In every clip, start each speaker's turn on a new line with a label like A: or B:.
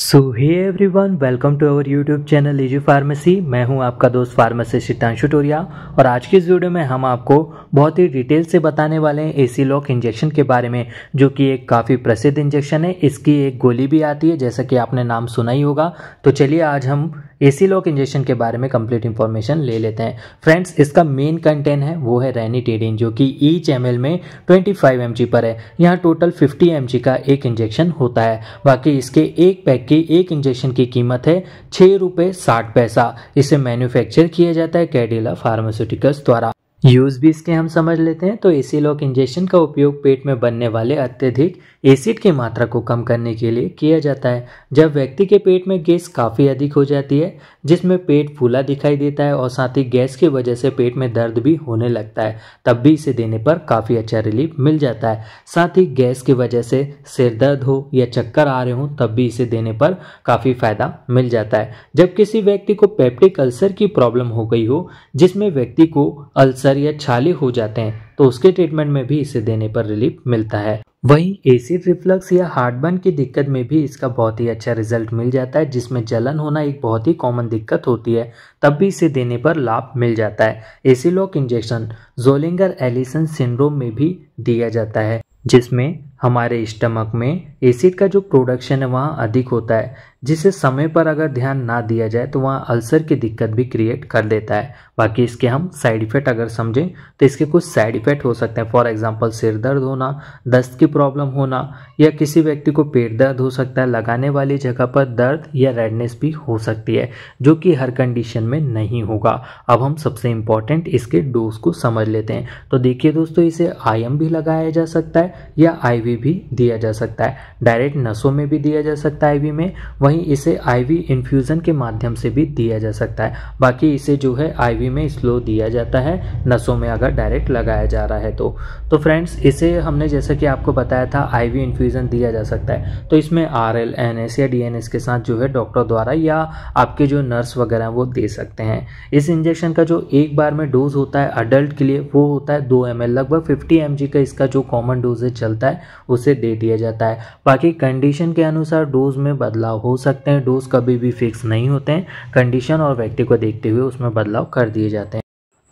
A: so hey everyone welcome to our YouTube channel लीजी pharmacy मैं हूं आपका दोस्त फार्मेसी हितांशु टोरिया और आज की इस वीडियो में हम आपको बहुत ही डिटेल से बताने वाले हैं एसी लॉक इंजेक्शन के बारे में जो कि एक काफ़ी प्रसिद्ध इंजेक्शन है इसकी एक गोली भी आती है जैसा कि आपने नाम सुना ही होगा तो चलिए आज हम एसी लॉक इंजेक्शन के बारे में कंप्लीट इंफॉर्मेशन ले लेते हैं फ्रेंड्स इसका मेन कंटेंट है वो है रेनिटेडिन जो कि ईच एम में 25 फाइव पर है यहाँ टोटल 50 एम का एक इंजेक्शन होता है बाकी इसके एक पैक की एक इंजेक्शन की कीमत है छः रुपये साठ पैसा इसे मैन्युफैक्चर किया जाता है कैडिला फार्मास्यूटिकल्स द्वारा यूज भी इसके हम समझ लेते हैं तो एसिलॉक इंजेक्शन का उपयोग पेट में बनने वाले अत्यधिक एसिड की मात्रा को कम करने के लिए किया जाता है जब व्यक्ति के पेट में गैस काफ़ी अधिक हो जाती है जिसमें पेट फूला दिखाई देता है और साथ ही गैस की वजह से पेट में दर्द भी होने लगता है तब भी इसे देने पर काफ़ी अच्छा रिलीफ मिल जाता है साथ ही गैस की वजह से सिर दर्द हो या चक्कर आ रहे हों तब भी इसे देने पर काफ़ी फ़ायदा मिल जाता है जब किसी व्यक्ति को पेप्टिक अल्सर की प्रॉब्लम हो गई हो जिसमें व्यक्ति को अल्सर या छाले हो जाते हैं तो उसके ट्रीटमेंट में भी इसे देने पर रिलीफ मिलता है वहीं एसिड रिफ्लक्स या हार्टबर्न की दिक्कत में भी इसका बहुत ही अच्छा रिजल्ट मिल जाता है जिसमें जलन होना एक बहुत ही कॉमन दिक्कत होती है तब भी इसे देने पर लाभ मिल जाता है Acilok injection Zollinger Ellison syndrome में भी दिया जाता है जिसमें हमारे स्टमक में एसिड का जो प्रोडक्शन है वहाँ अधिक होता है जिसे समय पर अगर ध्यान ना दिया जाए तो वहाँ अल्सर की दिक्कत भी क्रिएट कर देता है बाकी इसके हम साइड इफ़ेक्ट अगर समझें तो इसके कुछ साइड इफ़ेक्ट हो सकते हैं फॉर एग्जांपल सिर दर्द होना दस्त की प्रॉब्लम होना या किसी व्यक्ति को पेट दर्द हो सकता है लगाने वाली जगह पर दर्द या रेडनेस भी हो सकती है जो कि हर कंडीशन में नहीं होगा अब हम सबसे इम्पॉर्टेंट इसके डोज को समझ लेते हैं तो देखिए दोस्तों इसे आई भी लगाया जा सकता है या आई आईवी भी दिया जा सकता है डायरेक्ट नसों में भी दिया जा सकता है आईवी में वहीं इसे आईवी इन्फ्यूज़न के माध्यम से भी दिया जा सकता है बाकी इसे जो है आईवी में स्लो दिया जाता है नसों में अगर डायरेक्ट लगाया जा रहा है तो तो फ्रेंड्स इसे हमने जैसा कि आपको बताया था आईवी इन्फ्यूज़न दिया जा सकता है तो इसमें आर एल एन एस या डी एन एस के साथ जो है डॉक्टर द्वारा या आपके जो नर्स वगैरह वो दे सकते हैं इस इंजेक्शन का जो एक बार में डोज होता है अडल्ट के लिए वो होता है दो एम लगभग फिफ्टी एम का इसका जो कॉमन डोजेज चलता है उसे दे दिया जाता है बाकी कंडीशन के अनुसार डोज में बदलाव हो सकते हैं डोज कभी भी फिक्स नहीं होते हैं कंडीशन और व्यक्ति को देखते हुए उसमें बदलाव कर दिए जाते हैं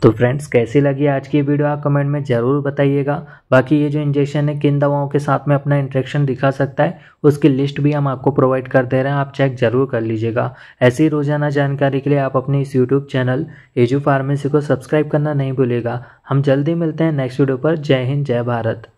A: तो फ्रेंड्स कैसी लगी आज की वीडियो आप कमेंट में ज़रूर बताइएगा बाकी ये जो इंजेक्शन है किन दवाओं के साथ में अपना इंट्रेक्शन दिखा सकता है उसकी लिस्ट भी हम आपको प्रोवाइड कर दे रहे हैं आप चेक जरूर कर लीजिएगा ऐसी रोजाना जानकारी के लिए आप अपने इस यूट्यूब चैनल एजू फार्मेसी को सब्सक्राइब करना नहीं भूलेगा हम जल्दी मिलते हैं नेक्स्ट वीडियो पर जय हिंद जय भारत